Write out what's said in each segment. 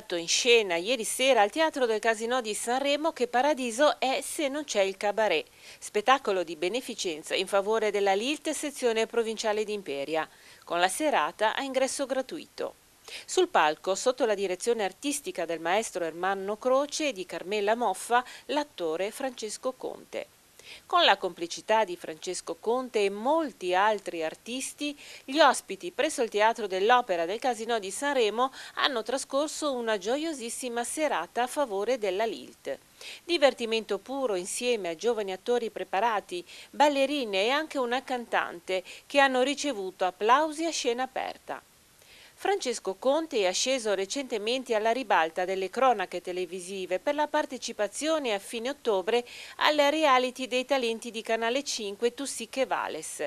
dato in scena ieri sera al Teatro del Casinò di Sanremo che Paradiso è se non c'è il cabaret, spettacolo di beneficenza in favore della Lilt sezione provinciale di Imperia, con la serata a ingresso gratuito. Sul palco, sotto la direzione artistica del maestro Ermanno Croce e di Carmela Moffa, l'attore Francesco Conte. Con la complicità di Francesco Conte e molti altri artisti, gli ospiti presso il Teatro dell'Opera del Casino di Sanremo hanno trascorso una gioiosissima serata a favore della Lilt. Divertimento puro insieme a giovani attori preparati, ballerine e anche una cantante che hanno ricevuto applausi a scena aperta. Francesco Conte è asceso recentemente alla ribalta delle cronache televisive per la partecipazione a fine ottobre alla reality dei talenti di Canale 5 Tu sì che vales.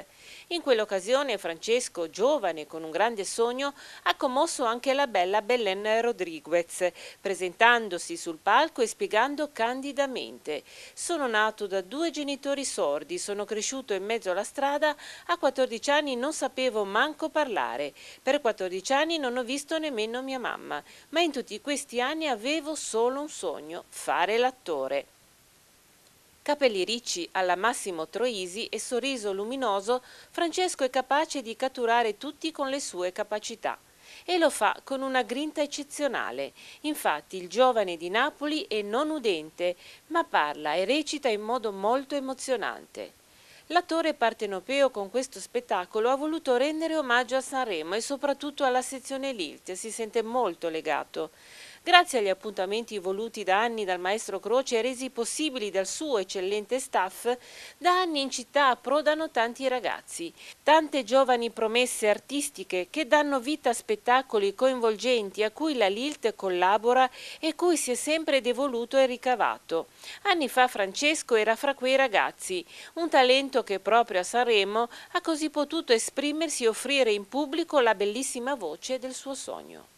In quell'occasione Francesco, giovane con un grande sogno, ha commosso anche la bella Belen Rodriguez, presentandosi sul palco e spiegando candidamente «Sono nato da due genitori sordi, sono cresciuto in mezzo alla strada, a 14 anni non sapevo manco parlare, per 14 anni anni non ho visto nemmeno mia mamma, ma in tutti questi anni avevo solo un sogno, fare l'attore. Capelli ricci alla Massimo Troisi e sorriso luminoso, Francesco è capace di catturare tutti con le sue capacità. E lo fa con una grinta eccezionale. Infatti il giovane di Napoli è non udente, ma parla e recita in modo molto emozionante. L'attore partenopeo con questo spettacolo ha voluto rendere omaggio a Sanremo e soprattutto alla sezione Lilt, si sente molto legato. Grazie agli appuntamenti voluti da anni dal maestro Croce e resi possibili dal suo eccellente staff, da anni in città approdano tanti ragazzi, tante giovani promesse artistiche che danno vita a spettacoli coinvolgenti a cui la Lilt collabora e cui si è sempre devoluto e ricavato. Anni fa Francesco era fra quei ragazzi, un talento che proprio a Sanremo ha così potuto esprimersi e offrire in pubblico la bellissima voce del suo sogno.